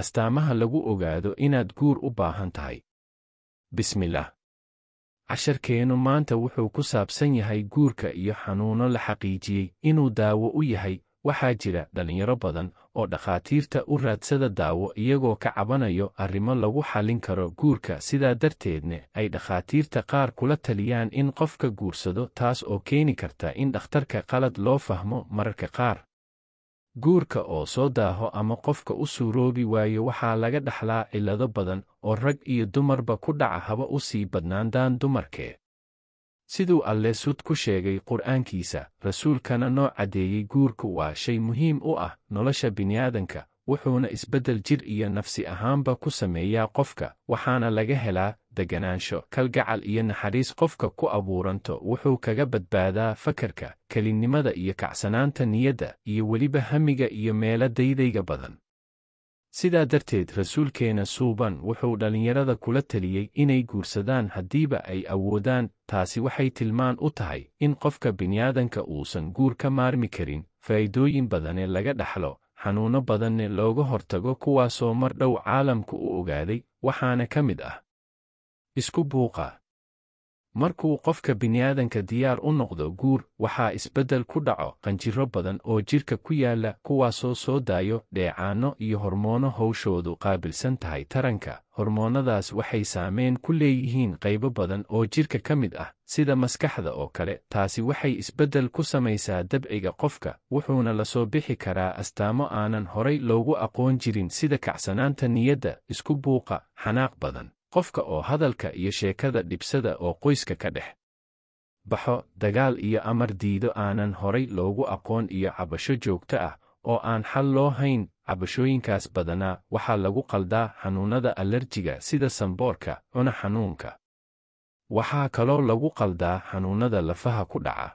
astaamaha lagu ogaado inaad guur u baahan tahay bismillaah casharkeennu maanta wuxuu ku saabsan yahay guurka iyo xanuuno la xaqiijiyey inuu daawo u yahay waxaa jira dhallinyaro badan oo dhakhaatiirta u raadsada daawo iyagoo ka cabanayo arrimo lagu xallin karo guurka sidaa darteedna ay dhakhaatiirta qaar kula taliyaan in qofka guursado taas oo keeni karta in dhakhtarka qalad loo fahmo mararka qaar guurka oo soo daaho ama qofka u suuroobi waayo waxaa laga dhaxlaa cillado badan oo rag iyo dumarba ku dhaca haba u sii badnaandaan dumarkee siduu alle sud ku sheegay qur'aankiisa rasuulkana noo caddeeyey guurku waa shay muhiim u ah nolosha bini'aadanka wuxuuna isbeddel jir iyo nafsi ahaanba ku sameeyaa qofka waxaana laga helaa deganaansho kalgacal iyo naxariis qofka ku abuuranto wuxuu kaga badbaadaa fakarka kelinnimada iyo kacsanaanta niyadda iyo weliba hamiga iyo meelo daydayga badan sidaa darteed rasuulkeenna suuban wuxuu dhallinyarada kula teliyey inay guursadaan haddiiba ay awoodaan taasi waxay tilmaan u tahay in qofka biniaadanka uusan guur ka maarmi karin faa'iidooyin badane laga dhaxlo xanuunno badanne looga hortago kuwaasoo mar dhow caalamku u ogaaday waxaana ka mid ah Isku buuqa. Markuu qofka bini'aadanka diyaar u noqdo guur, waxaa isbeddel ku dhaco qanjiro badan oo jidhka ku yaalla kuwaasoo soo daayo dheecaanno iyo hormoono howshoodu qaabilsan tahay taranka. Hormoonnadaas waxay saameyn ku leeyihiin qaybo badan oo jidhka ka mid ah, sida maskaxda oo kale. Taasi waxay isbeddel ku samaysaa dabciga qofka, wuxuuna la soo bixi karaa astaamo aanan horay loogu aqoon jirin sida kacsanaanta niyadda, isku buuqa, xanaaq badan qofka oo hadalka iyo sheekada dhibsada oo qoyska ka dhex baxo dagaal iyo amar diido aanan horay loogu aqoon iyo cabasho joogto ah oo aan xal loo hayn cabashooyinkaas badanaa waxaa lagu qaldaa xanuunnada allarjiga sida samboorka cuna xanuunka waxaa kaloo lagu qaldaa xanuunnada lafaha ku dhaca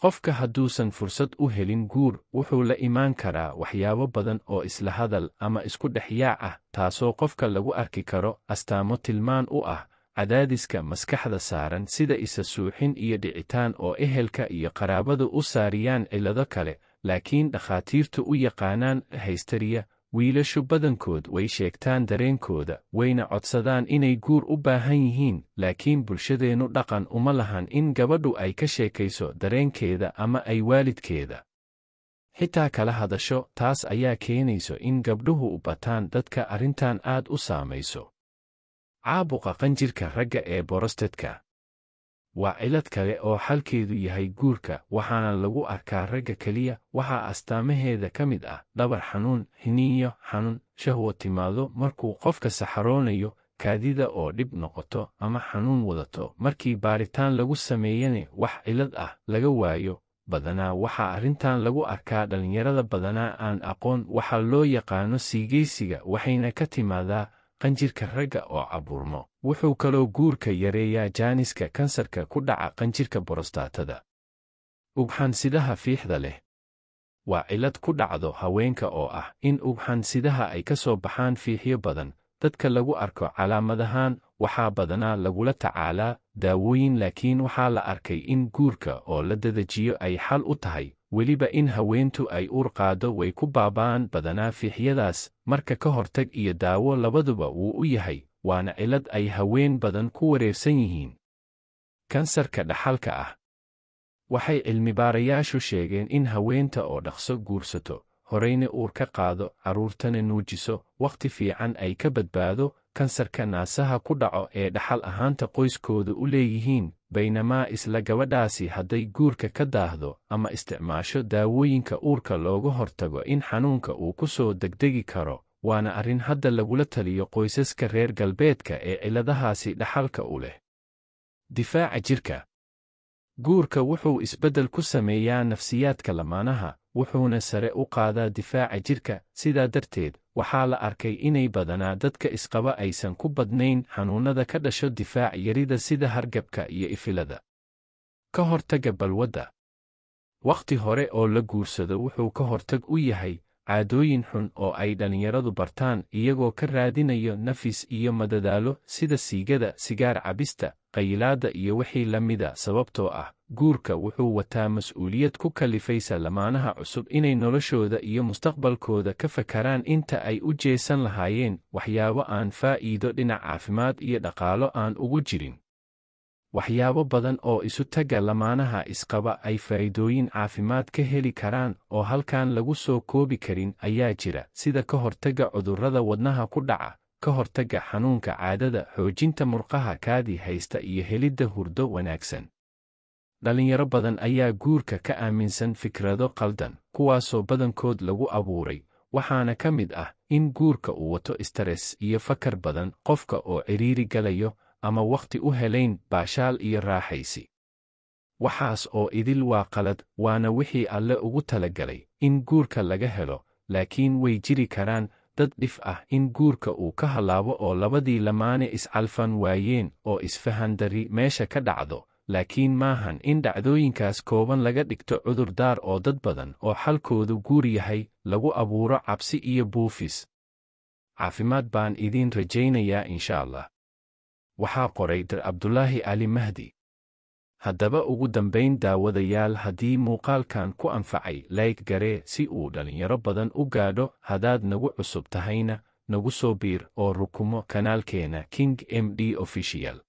qofka hadduusan fursad u helin guur wuxuu la imaan karaa waxyaabo badan oo islahadal ama isku dhex yaac ah taasoo qofka lagu arki karo astaamo tilmaan u ah cadaadiska maskaxda saaran sida isa suuxin iyo dhicitaan oo ehelka iyo qaraabadu u saariyaan cillado kale laakiin dhakhaatiirtu u yaqaanaan haystariya wiilashu badankood way sheegtaan dareenkooda wayna codsadaan inay guur u baahan yihiin laakiin bulshadeennu dhaqan uma lahan in gabadhu ay ka sheekayso dareenkeeda ama ay waalidkeeda xitaa kala hadasho taas ayaa keenayso in gabdhuhu u bataan dadka arrintan aad u saamayso caabuqa qanjirka ragga ee borostedka waa cilad kale oo xalkeedu yahay guurka waxaana lagu arkaa ragga keliya waxaa astaamaheeda ka mid ah dhabar xanuun hiniinyo xanuun shahwo timaado markuu qofka saxaroonayo kaadida oo dhib noqoto ama xanuun wadato markii baaritaan lagu sameeyana wax cilad ah laga waayo badanaa waxaa arrintan lagu arkaa dhallinyarada badanaa aan aqoon waxaa loo yaqaano siigeysiga waxayna ka timaadaa qanjirka ragga oo cabuurmo wuxuu kaloo guurka yareeyaa jaaniska kansarka ku dhaca qanjirka borostaatada ugxansidaha fiixda leh waa cillad ku dhacdo haweenka oo ah in ugxansidaha ay ka soo baxaan fiixyo badan dadka lagu arko calaamadahaan waxaa badanaa lagula tacaalaa daawooyin laakiin waxaa la arkay in guurka oo la dadajiyo ay xal u tahay weliba in haweentu ay uur qaado way ku baabaan badanaa fiixyadaas marka ka hortag iyo daawo labaduba wuu u yahay waana cilad ay haween badan ku wareersan yihiin kansarka dhaxalka ah waxay cilmibaarayaashu sheegeen in haweenta oo dhaqso guursato horeyna uur ka qaado carruurtana nuujiso wakhti fiican ay ka badbaado kansarka naasaha ku dhaco ee dhaxal ahaanta qoyskooda u leeyihiin baynamaa isla gabadhaasi hadday guurka ka daahdo ama isticmaasho daawooyinka uurka looga hortago in xanuunka uu ku soo degdegi karo waana arrin hadda lagula taliyo qoysaska reer galbeedka ee ciladahaasi dhaxalka u leh difaaca jirka guurka wuxuu isbeddel ku sameeyaa nafsiyaadka lamaanaha wuxuuna sare u qaadaa difaaca jirka sidaa darteed waxaa la arkay inay badanaa dadka isqaba aysan ku badnayn xanuunnada ka dhasho difaac yarida sida hargabka iyo ifilada ka hortaga balwadda wakhti hore oo la guursado wuxuu ka hortag u yahay caadooyin xun oo ay dhallinyaradu bartaan iyagoo ka raadinayo nafis iyo madadaalo sida siigada sigaar cabista qaylaada iyo wixii la mida sababtoo ah guurka wuxuu wataa mas-uuliyad ku kalifaysa lamaanaha cusub inay noloshooda iyo mustaqbalkooda ka fakaraan inta ay u jeesan lahaayeen waxyaabo aan faa'iido dhinac caafimaad iyo dhaqaalo aan ugu jirin waxyaabo badan oo isu taga lamaanaha isqaba ay faa'iidooyin caafimaad ka heli karaan oo halkan lagu soo koobi karin ayaa jira sida ka hortagga cudurrada wadnaha ku dhaca ka hortagga xanuunka caadada xoojinta murqaha kaadii haysta iyo helidda hurdo wanaagsan dhalinyaro badan ayaa guurka ka aaminsan fikrado qaldan kuwaasoo badankood lagu abuuray waxaana ka mid ah in guurka uu wato stress iyo fakar badan qofka oo ciriiri galayo ama wakhti u helayn baashaal iyo raaxaysi waxaas oo idil waa qalad waana wixii alle ugu talagalay in guurka laga helo laakiin way jiri karaan dad dhif ah in guurka uu ka hallaabo oo labadii lamaane iscalfan waayeen oo isfahandari meesha ka dhacdo laakiin maahan in dhacdooyinkaas kooban laga dhigto cudurdaar oo dad badan oo xalkoodu guur yahay lagu abuuro cabsi iyo buufis caafimaad baan idiin rajaynayaa insha'allah waxaa qoray dir cabdulaahi cali mahdi haddaba ugu dambayn daawadayaal haddii muuqaalkan ku anfacay layg garee si uu dhallinyaro badan u gaadho haddaad nagu cusub tahayna nagu soo biir oo rukumo kanaalkeena king m d official